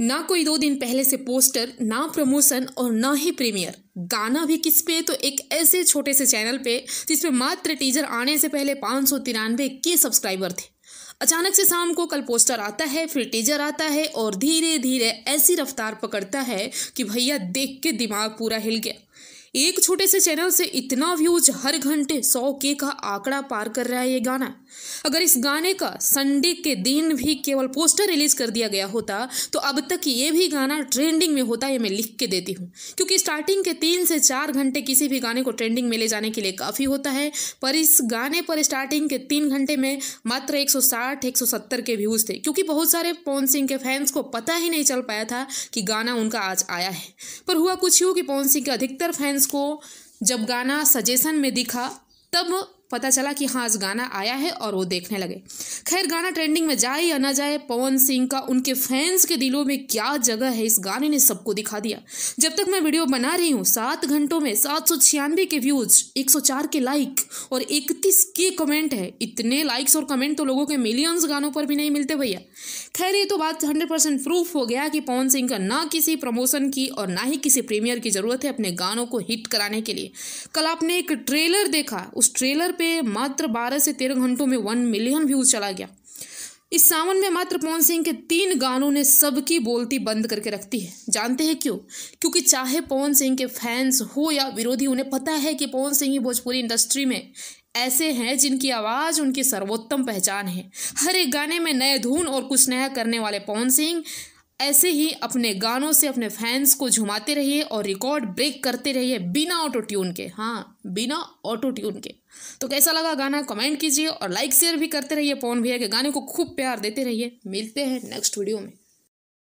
ना कोई दो दिन पहले से पोस्टर ना प्रमोशन और ना ही प्रीमियर गाना भी किस पे तो एक ऐसे छोटे से चैनल पे जिसपे मात्र टीजर आने से पहले पाँच सौ तिरानवे के सब्सक्राइबर थे अचानक से शाम को कल पोस्टर आता है फिर टीजर आता है और धीरे धीरे ऐसी रफ्तार पकड़ता है कि भैया देख के दिमाग पूरा हिल गया एक छोटे से चैनल से इतना व्यूज हर घंटे सौ के का आंकड़ा पार कर रहा है ये गाना अगर इस गाने का संडे के दिन भी केवल पोस्टर रिलीज कर दिया गया होता तो अब तक ये भी गाना ट्रेंडिंग में होता ये मैं लिख के देती हूँ क्योंकि स्टार्टिंग के तीन से चार घंटे किसी भी गाने को ट्रेंडिंग में ले जाने के लिए काफ़ी होता है पर इस गाने पर स्टार्टिंग के तीन घंटे में मात्र एक सौ के व्यूज़ थे क्योंकि बहुत सारे पवन सिंह के फैंस को पता ही नहीं चल पाया था कि गाना उनका आज आया है पर हुआ कुछ यूँ कि पवन सिंह के अधिकतर फैंस को जब गाना सजेशन में दिखा तब पता चला कि हाँ आज गाना आया है और वो देखने लगे खैर गाना ट्रेंडिंग में जाए या ना जाए पवन सिंह का उनके फैंस के दिलों में क्या जगह है इस गाने ने सबको दिखा दिया जब तक मैं वीडियो बना रही हूँ सात घंटों में सात सौ छियानवे के व्यूज एक सौ चार के लाइक और इकतीस के कमेंट है इतने लाइक्स और कमेंट तो लोगों के मिलियंस गानों पर भी नहीं मिलते भैया खैर ये तो बात हंड्रेड प्रूफ हो गया कि पवन सिंह का ना किसी प्रमोशन की और ना ही किसी प्रीमियर की जरूरत है अपने गानों को हिट कराने के लिए कल आपने एक ट्रेलर देखा उस ट्रेलर पे पे मात्र बारह से तेरह घंटों में वन मिलियन व्यूज चला गया इस सावन में मात्र पवन सिंह के तीन गानों ने सबकी बोलती बंद करके रखती है जानते हैं क्यों क्योंकि चाहे पवन सिंह के फैंस हो या विरोधी उन्हें पता है कि पवन सिंह भोजपुरी इंडस्ट्री में ऐसे हैं जिनकी आवाज़ उनकी सर्वोत्तम पहचान है हर एक गाने में नए धुन और कुछ नया करने वाले पवन सिंह ऐसे ही अपने गानों से अपने फैंस को झुमाते रहिए और रिकॉर्ड ब्रेक करते रहिए बिना ऑटो ट्यून के हाँ बिना ऑटो ट्यून के तो कैसा लगा गाना कमेंट कीजिए और लाइक शेयर भी करते रहिए पवन भैया के गाने को खूब प्यार देते रहिए मिलते हैं नेक्स्ट वीडियो में